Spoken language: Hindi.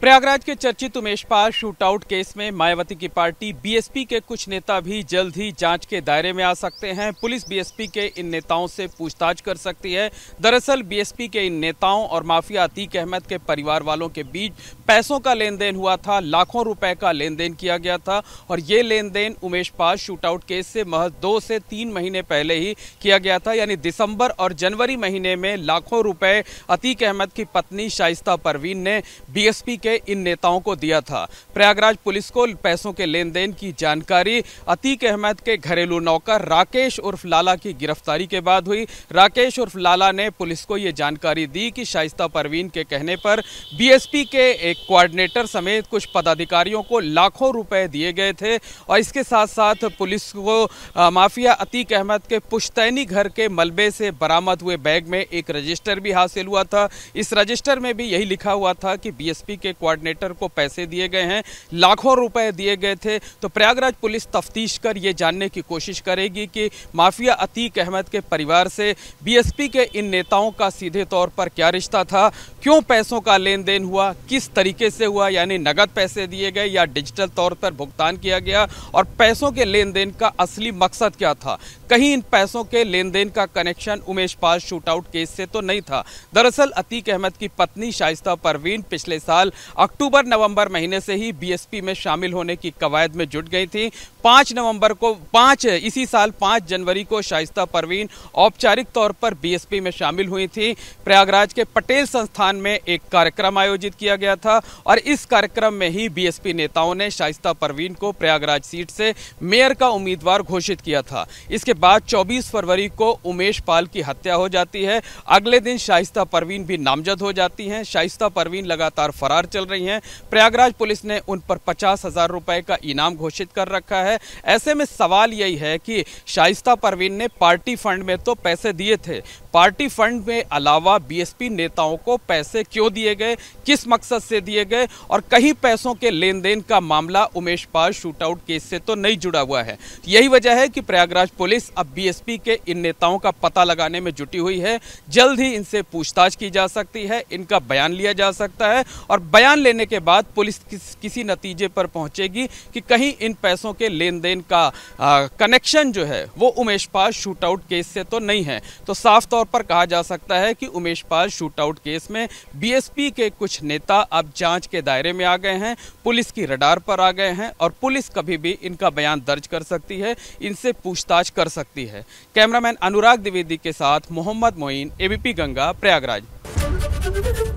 प्रयागराज के चर्चित उमेश पाल शूटआउट केस में मायावती की पार्टी बीएसपी के कुछ नेता भी जल्द ही जांच के दायरे में आ सकते हैं पुलिस बीएसपी के इन नेताओं से पूछताछ कर सकती है दरअसल बीएसपी के इन नेताओं और माफिया अतीक अहमद के परिवार वालों के बीच पैसों का लेन देन हुआ था लाखों रुपए का लेन देन किया गया था और ये लेन देन उमेश पाल शूटआउट केस से महज दो से तीन महीने पहले ही किया गया था यानी दिसंबर और जनवरी महीने में लाखों रुपए अतीक अहमद की पत्नी शाइस्ता परवीन ने बीएसपी के के इन नेताओं को दिया था प्रयागराज पुलिस को पैसों के लेन देन की जानकारी अतीक अहमद के घरेलू नौकर राकेश उर्फ लाला की गिरफ्तारी के बाद हुई राकेश उर्फ लाला ने पुलिस को ये जानकारी दी कि शाइस्ता परवीन के कहने पर बीएसपी के एक कोऑर्डिनेटर समेत कुछ पदाधिकारियों को लाखों रुपए दिए गए थे और इसके साथ साथ पुलिस को आ, माफिया अतीक अहमद के पुश्तैनी घर के मलबे से बरामद हुए बैग में एक रजिस्टर भी हासिल हुआ था इस रजिस्टर में भी यही लिखा हुआ था कि बीएसपी के कोऑर्डिनेटर को पैसे दिए गए हैं लाखों रुपए दिए गए थे तो प्रयागराज पुलिस तफ्तीश कर ये जानने की कोशिश करेगी कि माफिया अतीक अहमद के परिवार से बीएसपी के इन नेताओं का सीधे तौर पर क्या रिश्ता था क्यों पैसों का लेन देन हुआ किस तरीके से हुआ यानी नगद पैसे दिए गए या डिजिटल तौर पर भुगतान किया गया और पैसों के लेन देन का असली मकसद क्या था कहीं इन पैसों के लेन देन का connection Umesh Pal shootout case से तो नहीं था दरअसल अतीक अहमद की पत्नी शाइस्ता परवीन पिछले साल अक्टूबर नवंबर महीने से ही बीएसपी में शामिल होने की कवायद में जुट गई थी पांच नवंबर को पांच इसी साल पांच जनवरी को शाइस्ता परवीन औपचारिक तौर पर बीएसपी में शामिल हुई थी प्रयागराज के पटेल संस्थान में एक कार्यक्रम आयोजित किया गया था और इस कार्यक्रम में ही बीएसपी नेताओं ने शाइस्ता परवीन को प्रयागराज सीट से मेयर का उम्मीदवार घोषित किया था इसके बाद चौबीस फरवरी को उमेश पाल की हत्या हो जाती है अगले दिन शाइस्ता परवीन भी नामजद हो जाती है शाइस्ता परवीन लगातार फरार चल चल रही हैं प्रयागराज पुलिस ने उन पर पचास हजार रुपए का इनाम घोषित कर रखा है ऐसे में सवाल यही है कि शाइस्ता परवीन ने पार्टी फंड में तो पैसे दिए थे पार्टी फंड में अलावा बी नेताओं को पैसे क्यों दिए गए किस मकसद से दिए गए और कहीं पैसों के लेन देन का मामला Umesh Pal shootout case से तो नहीं जुड़ा हुआ है यही वजह है कि प्रयागराज पुलिस अब बीएसपी के इन नेताओं का पता लगाने में जुटी हुई है जल्द ही इनसे पूछताछ की जा सकती है इनका बयान लिया जा सकता है और बयान बयान लेने के बाद पुलिस किस, किसी नतीजे पर पहुंचेगी कि कहीं इन पैसों के लेन देन का कनेक्शन जो है वो उमेश पाल आउट केस से तो नहीं है तो साफ तौर पर कहा जा सकता है कि उमेश पाल आउट केस में बीएसपी के कुछ नेता अब जांच के दायरे में आ गए हैं पुलिस की रडार पर आ गए हैं और पुलिस कभी भी इनका बयान दर्ज कर सकती है इनसे पूछताछ कर सकती है कैमरामैन अनुराग द्विवेदी के साथ मोहम्मद मोइन एबीपी गंगा प्रयागराज